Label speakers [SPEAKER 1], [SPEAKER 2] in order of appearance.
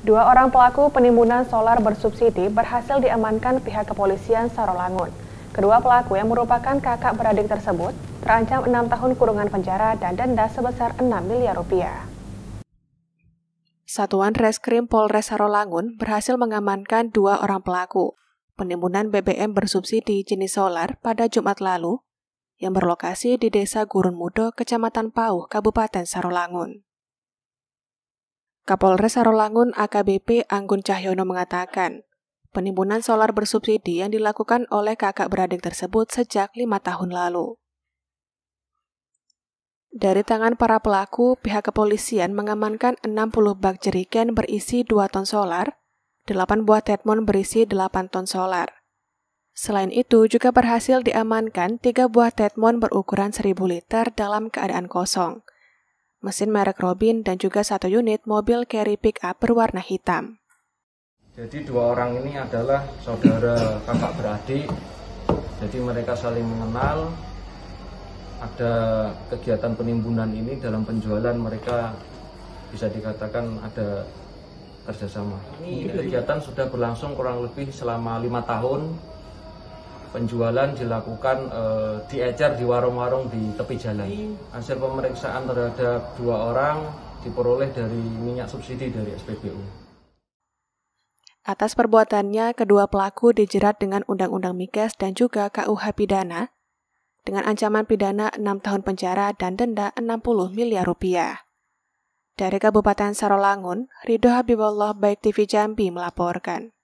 [SPEAKER 1] Dua orang pelaku penimbunan solar bersubsidi berhasil diamankan pihak kepolisian Sarolangun. Kedua pelaku yang merupakan kakak beradik tersebut terancam enam tahun kurungan penjara dan denda sebesar 6 miliar rupiah. Satuan Reskrim Polres Sarolangun berhasil mengamankan dua orang pelaku penimbunan BBM bersubsidi jenis solar pada Jumat lalu yang berlokasi di Desa Gurun Mudo, Kecamatan Pauh, Kabupaten Sarolangun. Kapolres Sarolangun AKBP Anggun Cahyono mengatakan, penimbunan solar bersubsidi yang dilakukan oleh kakak beradik tersebut sejak lima tahun lalu. Dari tangan para pelaku, pihak kepolisian mengamankan 60 bak jeriken berisi 2 ton solar, 8 buah tetmon berisi 8 ton solar. Selain itu, juga berhasil diamankan 3 buah tetmon berukuran 1000 liter dalam keadaan kosong mesin merek Robin, dan juga satu unit mobil carry pickup berwarna hitam.
[SPEAKER 2] Jadi dua orang ini adalah saudara kakak beradik, jadi mereka saling mengenal. Ada kegiatan penimbunan ini dalam penjualan mereka bisa dikatakan ada kerjasama. Ini kegiatan sudah berlangsung kurang lebih selama lima tahun penjualan dilakukan e, diecer di warung-warung di tepi jalan. Hasil pemeriksaan terhadap dua orang diperoleh dari minyak subsidi dari SPBU.
[SPEAKER 1] Atas perbuatannya, kedua pelaku dijerat dengan Undang-Undang Migas dan juga KUH pidana dengan ancaman pidana 6 tahun penjara dan denda 60 miliar rupiah. Dari Kabupaten Sarolangun, Ridho Habibullah Baik TV Jambi melaporkan.